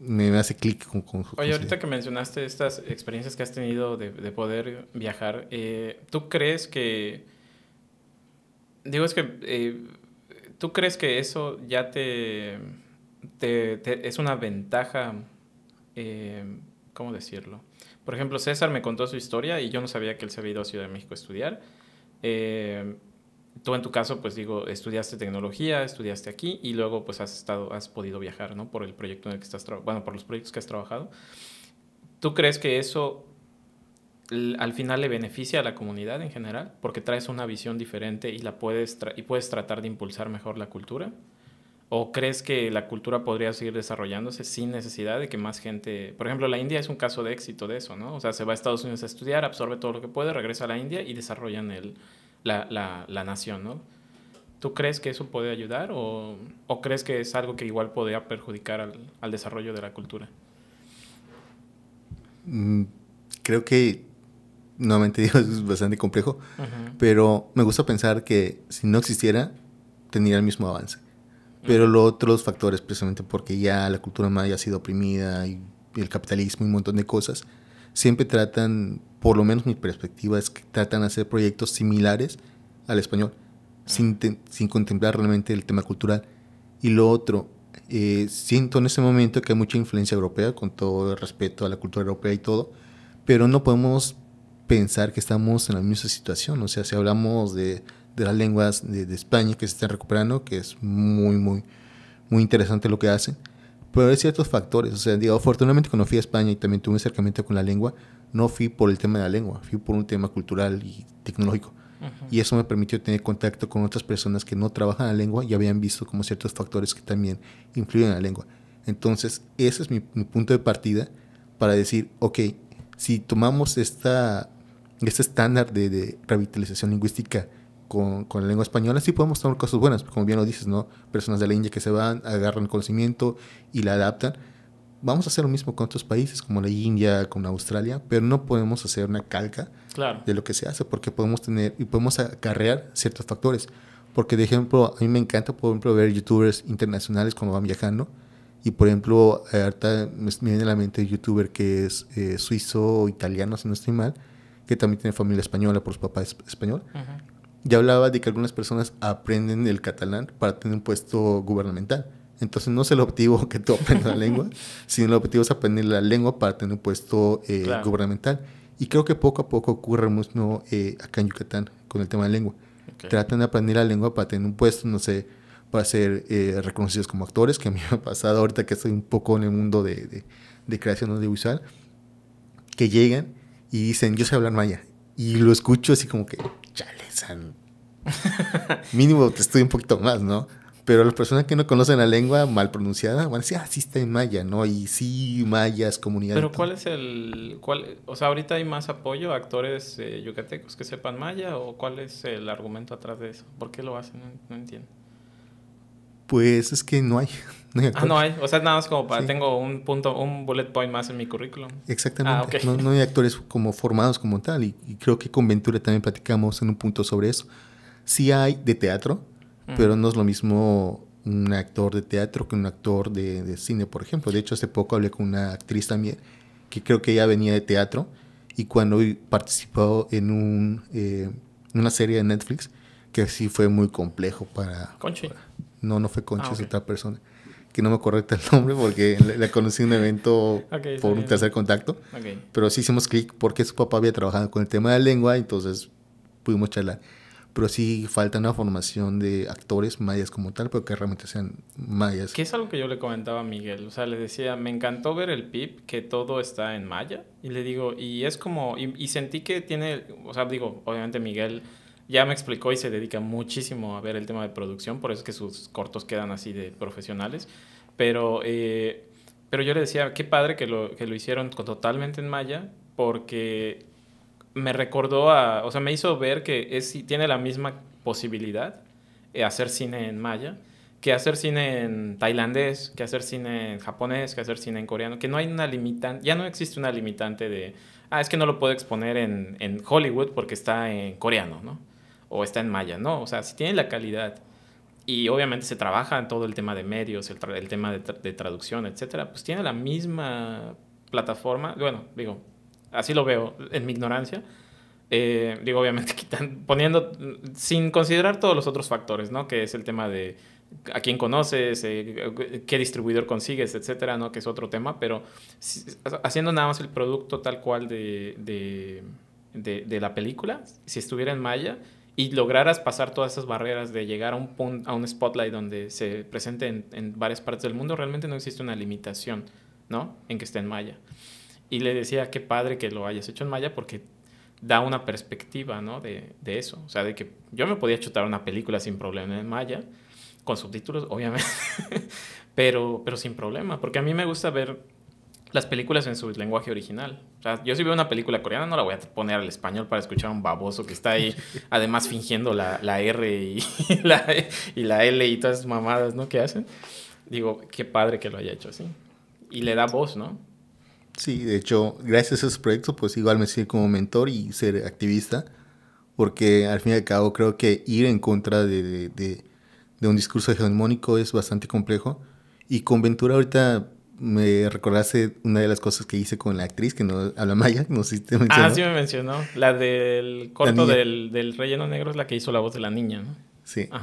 me hace clic con, con, Oye, ahorita que mencionaste estas experiencias que has tenido de, poder viajar, eh, ¿tú crees que... Digo, es que... Eh, ¿Tú crees que eso ya te... es una ventaja... Eh, ¿Cómo decirlo? Por ejemplo, César me contó su historia y yo no sabía que él se había ido a Ciudad de México a estudiar. Eh, tú en tu caso, pues digo, estudiaste tecnología, estudiaste aquí y luego pues has estado, has podido viajar, ¿no? Por el proyecto en que estás, bueno, por los proyectos que has trabajado. ¿Tú crees que eso al final le beneficia a la comunidad en general? Porque traes una visión diferente y la puedes, y puedes tratar de impulsar mejor la cultura. ¿O crees que la cultura podría seguir desarrollándose sin necesidad de que más gente... Por ejemplo, la India es un caso de éxito de eso, ¿no? O sea, se va a Estados Unidos a estudiar, absorbe todo lo que puede, regresa a la India y desarrollan el, la, nación, ¿no? ¿Tú crees que eso puede ayudar o, crees que es algo que igual podría perjudicar al, desarrollo de la cultura? Mm, creo que, nuevamente digo, es bastante complejo, pero me gusta pensar que si no existiera, tendría el mismo avance. Pero los otros factores, precisamente porque ya la cultura maya ha sido oprimida y el capitalismo y un montón de cosas, siempre tratan, por lo menos mi perspectiva es que tratan de hacer proyectos similares al español, sin, sin contemplar realmente el tema cultural. Y lo otro, eh, siento en ese momento que hay mucha influencia europea, con todo el respeto a la cultura europea y todo, pero no podemos pensar que estamos en la misma situación. O sea, si hablamos de, las lenguas de, España que se están recuperando, que es muy, muy, muy interesante lo que hacen, pero hay ciertos factores. O sea, digo, afortunadamente cuando fui a España y también tuve un acercamiento con la lengua, no fui por el tema de la lengua, fui por un tema cultural y tecnológico. Y eso me permitió tener contacto con otras personas que no trabajan la lengua y habían visto como ciertos factores que también influyen en la lengua. Entonces, ese es mi, punto de partida para decir, ok, si tomamos esta, este estándar de revitalización lingüística con, la lengua española sí podemos tener cosas buenas, como bien lo dices, ¿no? Personas de la India que se van, agarran el conocimiento y la adaptan. Vamos a hacer lo mismo con otros países como la India, con Australia, pero no podemos hacer una calca de lo que se hace porque podemos tener y podemos acarrear ciertos factores. Porque, de ejemplo, a mí me encanta, por ejemplo, ver youtubers internacionales cuando van viajando. Y, por ejemplo, eh, ahorita me viene a la mente un youtuber que es eh, suizo o italiano, si no estoy mal, que también tiene familia española por su papá es español. Ya hablaba de que algunas personas aprenden el catalán para tener un puesto gubernamental. Entonces no es el objetivo que tú aprendas la lengua, sino el objetivo es aprender la lengua para tener un puesto eh, gubernamental. Y creo que poco a poco ocurre mucho eh, acá en Yucatán con el tema de lengua. Tratan de aprender la lengua para tener un puesto, no sé, para ser eh, reconocidos como actores, que a mí me ha pasado ahorita que estoy un poco en el mundo de, de creación audiovisual, que llegan y dicen, yo sé hablar maya. Y lo escucho así como que, chale, san. Mínimo te estoy un poquito más, ¿no? Pero las personas que no conocen la lengua mal pronunciada van a decir, ah, sí está en maya, ¿no? Y sí, mayas, comunidad. Pero ¿cuál es el. Cuál, o sea, ahorita hay más apoyo a actores eh, yucatecos que sepan maya, o cuál es el argumento atrás de eso? ¿Por qué lo hacen? no entiendo. Pues es que no hay. ah, no hay. O sea, nada más como para. Tengo un punto, un bullet point más en mi currículum. Exactamente. Ah, no, hay actores como formados como tal. Y, creo que con Ventura también platicamos en un punto sobre eso. Sí hay de teatro, pero no es lo mismo un actor de teatro que un actor de, cine, por ejemplo. De hecho, hace poco hablé con una actriz también que creo que ella venía de teatro y cuando participó en un, eh, una serie de Netflix, que sí fue muy complejo para... Conchi. Para, no, no fue Concha, es ah, otra persona. Que no me correcta el nombre porque la, conocí en un evento por un tercer contacto. Pero sí hicimos clic porque su papá había trabajado con el tema de la lengua, entonces pudimos charlar. Pero sí falta una formación de actores mayas como tal, pero que realmente sean mayas. Que es algo que yo le comentaba a Miguel. O sea, le decía, me encantó ver el pip que todo está en maya. Y le digo, y es como, y sentí que tiene, o sea, digo, obviamente Miguel ya me explicó y se dedica muchísimo a ver el tema de producción, por eso es que sus cortos quedan así de profesionales. Pero, eh, pero yo le decía, qué padre que lo, que lo hicieron totalmente en maya, porque me recordó a, o sea, me hizo ver que es, tiene la misma posibilidad eh, hacer cine en maya que hacer cine en tailandés, que hacer cine en japonés, que hacer cine en coreano, que no hay una limitante, ya no existe una limitante de, ah, es que no lo puedo exponer en, en Hollywood porque está en coreano, ¿no? o está en maya, ¿no? O sea, si tiene la calidad y obviamente se trabaja en todo el tema de medios, el, tema de, traducción, etcétera, pues tiene la misma plataforma, bueno, digo, así lo veo en mi ignorancia, eh, digo, obviamente quitan, poniendo, sin considerar todos los otros factores, ¿no? Que es el tema de a quién conoces, eh, qué distribuidor consigues, etcétera, ¿no? Que es otro tema, pero haciendo nada más el producto tal cual de, de la película, si estuviera en Maya, y lograras pasar todas esas barreras de llegar a un, punto, a un spotlight donde se presente en, varias partes del mundo, realmente no existe una limitación, ¿no? En que esté en Maya. Y le decía, qué padre que lo hayas hecho en Maya porque da una perspectiva, ¿no? De, eso. O sea, de que yo me podía chutar una película sin problema en Maya, con subtítulos, obviamente, pero, pero sin problema, porque a mí me gusta ver las películas en su lenguaje original. O sea, yo si veo una película coreana no la voy a poner al español para escuchar a un baboso que está ahí, además fingiendo la, la R y, la, y la L y todas esas mamadas, ¿no? Que hacen. Digo, qué padre que lo haya hecho así. Y le da voz, ¿no? Sí, de hecho, gracias a esos proyectos, pues igual me sirve como mentor y ser activista, porque al fin y al cabo creo que ir en contra de, de, de un discurso hegemónico es bastante complejo. Y con Ventura ahorita me recordaste una de las cosas que hice con la actriz que no habla maya, no mencionó. Ah, sí me mencionó. La del corto del, del, Relleno Negro es la que hizo la voz de la niña, ¿no? Sí. Ajá.